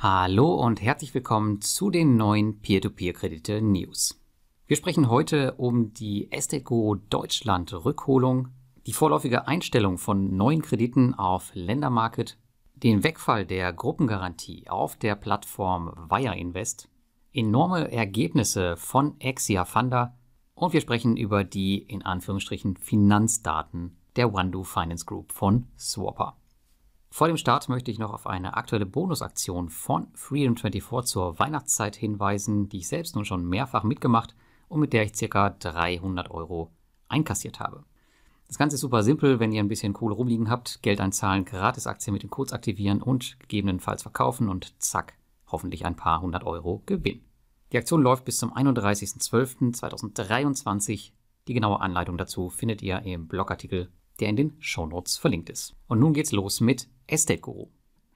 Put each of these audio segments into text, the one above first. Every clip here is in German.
Hallo und herzlich willkommen zu den neuen Peer-to-Peer-Kredite-News. Wir sprechen heute um die Esteco Deutschland Rückholung, die vorläufige Einstellung von neuen Krediten auf Ländermarket, den Wegfall der Gruppengarantie auf der Plattform Wire Invest, enorme Ergebnisse von Exia Funder und wir sprechen über die in Anführungsstrichen Finanzdaten der OneDo Finance Group von Swapper. Vor dem Start möchte ich noch auf eine aktuelle Bonusaktion von Freedom24 zur Weihnachtszeit hinweisen, die ich selbst nun schon mehrfach mitgemacht und mit der ich ca. 300 Euro einkassiert habe. Das Ganze ist super simpel, wenn ihr ein bisschen Kohle rumliegen habt, Geld einzahlen, Gratisaktien mit den Codes aktivieren und gegebenenfalls verkaufen und zack, hoffentlich ein paar hundert Euro Gewinn. Die Aktion läuft bis zum 31.12.2023. Die genaue Anleitung dazu findet ihr im Blogartikel, der in den Shownotes verlinkt ist. Und nun geht's los mit Esteco.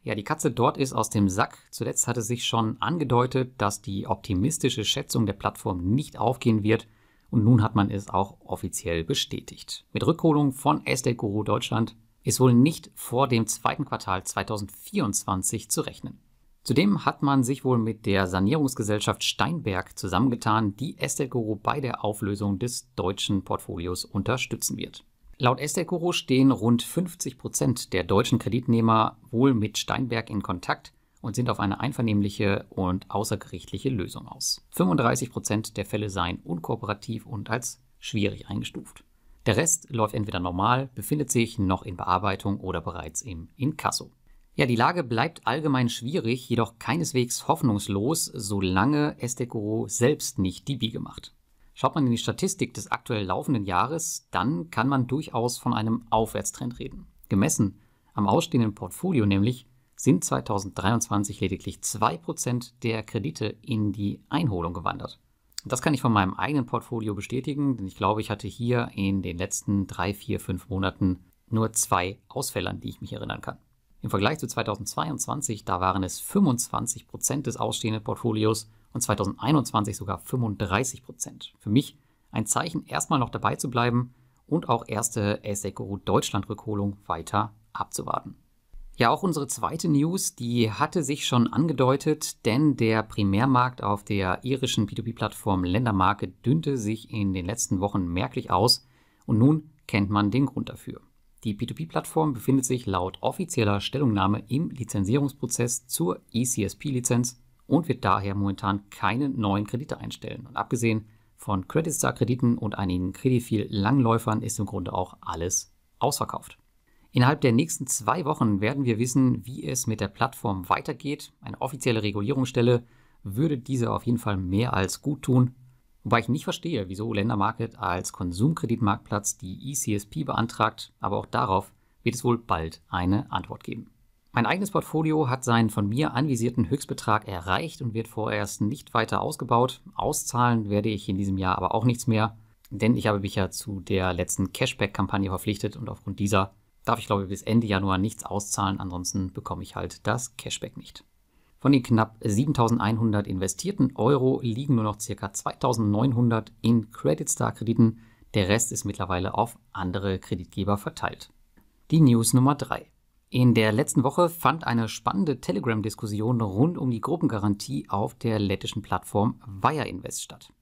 Ja, die Katze dort ist aus dem Sack. Zuletzt hatte sich schon angedeutet, dass die optimistische Schätzung der Plattform nicht aufgehen wird. Und nun hat man es auch offiziell bestätigt. Mit Rückholung von Esteco Deutschland ist wohl nicht vor dem zweiten Quartal 2024 zu rechnen. Zudem hat man sich wohl mit der Sanierungsgesellschaft Steinberg zusammengetan, die Estelgoro bei der Auflösung des deutschen Portfolios unterstützen wird. Laut Estate stehen rund 50 Prozent der deutschen Kreditnehmer wohl mit Steinberg in Kontakt und sind auf eine einvernehmliche und außergerichtliche Lösung aus. 35 Prozent der Fälle seien unkooperativ und als schwierig eingestuft. Der Rest läuft entweder normal, befindet sich noch in Bearbeitung oder bereits im Inkasso. Ja, die Lage bleibt allgemein schwierig, jedoch keineswegs hoffnungslos, solange Estate selbst nicht die Biege macht. Schaut man in die Statistik des aktuell laufenden Jahres, dann kann man durchaus von einem Aufwärtstrend reden. Gemessen am ausstehenden Portfolio nämlich sind 2023 lediglich 2% der Kredite in die Einholung gewandert. Das kann ich von meinem eigenen Portfolio bestätigen, denn ich glaube, ich hatte hier in den letzten 3, 4, 5 Monaten nur zwei Ausfälle, an die ich mich erinnern kann. Im Vergleich zu 2022, da waren es 25% des ausstehenden Portfolios und 2021 sogar 35 Prozent. Für mich ein Zeichen, erstmal noch dabei zu bleiben und auch erste Asseco Deutschland Rückholung weiter abzuwarten. Ja, auch unsere zweite News, die hatte sich schon angedeutet, denn der Primärmarkt auf der irischen P2P-Plattform Ländermarke dünnte sich in den letzten Wochen merklich aus und nun kennt man den Grund dafür. Die P2P-Plattform befindet sich laut offizieller Stellungnahme im Lizenzierungsprozess zur ECSP-Lizenz und wird daher momentan keine neuen Kredite einstellen. Und abgesehen von Credit Star Krediten und einigen Credifil Langläufern ist im Grunde auch alles ausverkauft. Innerhalb der nächsten zwei Wochen werden wir wissen, wie es mit der Plattform weitergeht. Eine offizielle Regulierungsstelle würde diese auf jeden Fall mehr als gut tun. Wobei ich nicht verstehe, wieso Länder Market als Konsumkreditmarktplatz die ECSP beantragt, aber auch darauf wird es wohl bald eine Antwort geben. Mein eigenes Portfolio hat seinen von mir anvisierten Höchstbetrag erreicht und wird vorerst nicht weiter ausgebaut. Auszahlen werde ich in diesem Jahr aber auch nichts mehr, denn ich habe mich ja zu der letzten Cashback-Kampagne verpflichtet und aufgrund dieser darf ich glaube ich bis Ende Januar nichts auszahlen, ansonsten bekomme ich halt das Cashback nicht. Von den knapp 7100 investierten Euro liegen nur noch ca. 2900 in Credit Star Krediten, der Rest ist mittlerweile auf andere Kreditgeber verteilt. Die News Nummer 3. In der letzten Woche fand eine spannende Telegram-Diskussion rund um die Gruppengarantie auf der lettischen Plattform Wire Invest statt.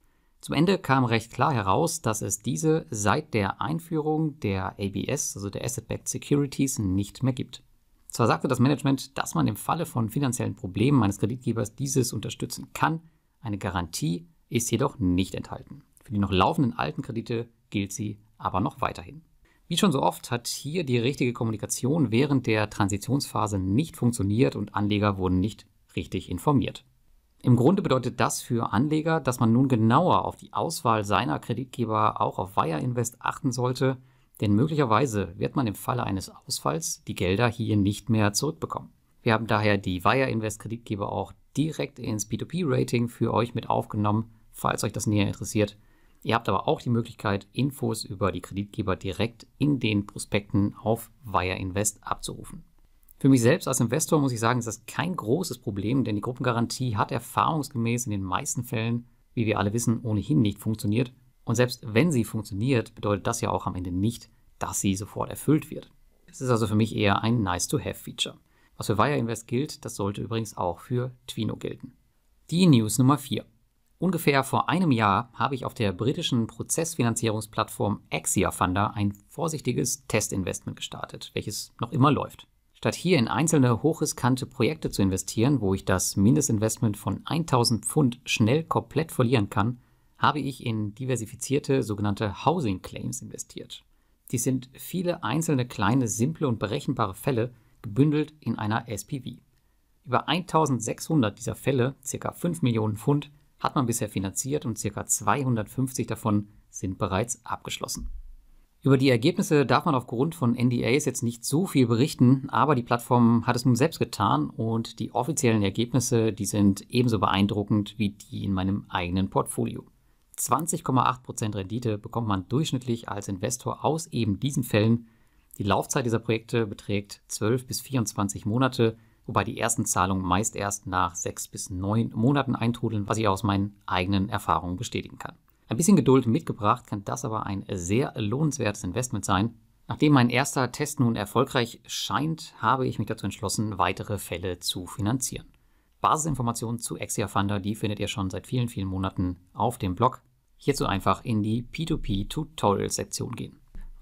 Zum Ende kam recht klar heraus, dass es diese seit der Einführung der ABS, also der Asset-Backed Securities, nicht mehr gibt. Zwar sagte das Management, dass man im Falle von finanziellen Problemen eines Kreditgebers dieses unterstützen kann, eine Garantie ist jedoch nicht enthalten. Für die noch laufenden alten Kredite gilt sie aber noch weiterhin. Wie schon so oft hat hier die richtige Kommunikation während der Transitionsphase nicht funktioniert und Anleger wurden nicht richtig informiert. Im Grunde bedeutet das für Anleger, dass man nun genauer auf die Auswahl seiner Kreditgeber auch auf Wire Invest achten sollte, denn möglicherweise wird man im Falle eines Ausfalls die Gelder hier nicht mehr zurückbekommen. Wir haben daher die Wire Invest Kreditgeber auch direkt ins P2P Rating für euch mit aufgenommen, falls euch das näher interessiert. Ihr habt aber auch die Möglichkeit, Infos über die Kreditgeber direkt in den Prospekten auf Wire Invest abzurufen. Für mich selbst als Investor muss ich sagen, ist das kein großes Problem, denn die Gruppengarantie hat erfahrungsgemäß in den meisten Fällen, wie wir alle wissen, ohnehin nicht funktioniert. Und selbst wenn sie funktioniert, bedeutet das ja auch am Ende nicht, dass sie sofort erfüllt wird. Es ist also für mich eher ein Nice-to-Have-Feature. Was für Wire Invest gilt, das sollte übrigens auch für Twino gelten. Die News Nummer 4. Ungefähr vor einem Jahr habe ich auf der britischen Prozessfinanzierungsplattform Axia Funder ein vorsichtiges Testinvestment gestartet, welches noch immer läuft. Statt hier in einzelne hochriskante Projekte zu investieren, wo ich das Mindestinvestment von 1000 Pfund schnell komplett verlieren kann, habe ich in diversifizierte sogenannte Housing Claims investiert. Dies sind viele einzelne kleine, simple und berechenbare Fälle gebündelt in einer SPV. Über 1600 dieser Fälle, ca. 5 Millionen Pfund, hat man bisher finanziert und ca. 250 davon sind bereits abgeschlossen. Über die Ergebnisse darf man aufgrund von NDAs jetzt nicht so viel berichten, aber die Plattform hat es nun selbst getan und die offiziellen Ergebnisse, die sind ebenso beeindruckend wie die in meinem eigenen Portfolio. 20,8% Rendite bekommt man durchschnittlich als Investor aus eben diesen Fällen. Die Laufzeit dieser Projekte beträgt 12 bis 24 Monate wobei die ersten Zahlungen meist erst nach sechs bis neun Monaten eintrudeln, was ich aus meinen eigenen Erfahrungen bestätigen kann. Ein bisschen Geduld mitgebracht kann das aber ein sehr lohnenswertes Investment sein. Nachdem mein erster Test nun erfolgreich scheint, habe ich mich dazu entschlossen, weitere Fälle zu finanzieren. Basisinformationen zu Axia Funder, die findet ihr schon seit vielen, vielen Monaten auf dem Blog. Hierzu einfach in die P2P Tutorial Sektion gehen.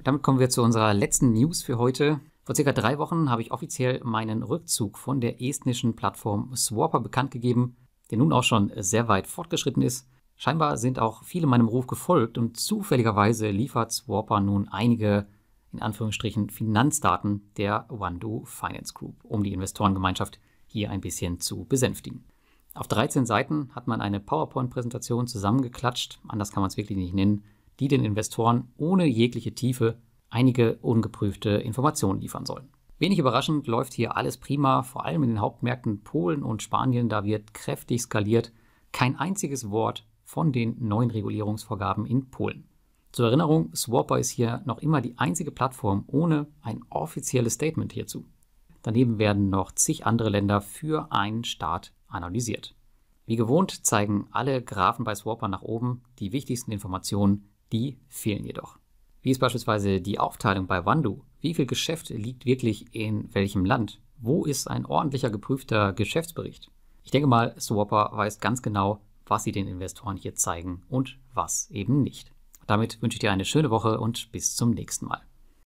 Damit kommen wir zu unserer letzten News für heute. Vor circa drei Wochen habe ich offiziell meinen Rückzug von der estnischen Plattform Swapper bekannt gegeben, der nun auch schon sehr weit fortgeschritten ist. Scheinbar sind auch viele meinem Ruf gefolgt und zufälligerweise liefert Swapper nun einige, in Anführungsstrichen, Finanzdaten der Wando Finance Group, um die Investorengemeinschaft hier ein bisschen zu besänftigen. Auf 13 Seiten hat man eine PowerPoint-Präsentation zusammengeklatscht, anders kann man es wirklich nicht nennen, die den Investoren ohne jegliche Tiefe einige ungeprüfte Informationen liefern sollen. Wenig überraschend läuft hier alles prima, vor allem in den Hauptmärkten Polen und Spanien, da wird kräftig skaliert. Kein einziges Wort von den neuen Regulierungsvorgaben in Polen. Zur Erinnerung, Swapper ist hier noch immer die einzige Plattform ohne ein offizielles Statement hierzu. Daneben werden noch zig andere Länder für einen Staat analysiert. Wie gewohnt zeigen alle Graphen bei Swapper nach oben die wichtigsten Informationen, die fehlen jedoch. Wie ist beispielsweise die Aufteilung bei Wandu? Wie viel Geschäft liegt wirklich in welchem Land? Wo ist ein ordentlicher geprüfter Geschäftsbericht? Ich denke mal, Swapper weiß ganz genau, was sie den Investoren hier zeigen und was eben nicht. Damit wünsche ich dir eine schöne Woche und bis zum nächsten Mal.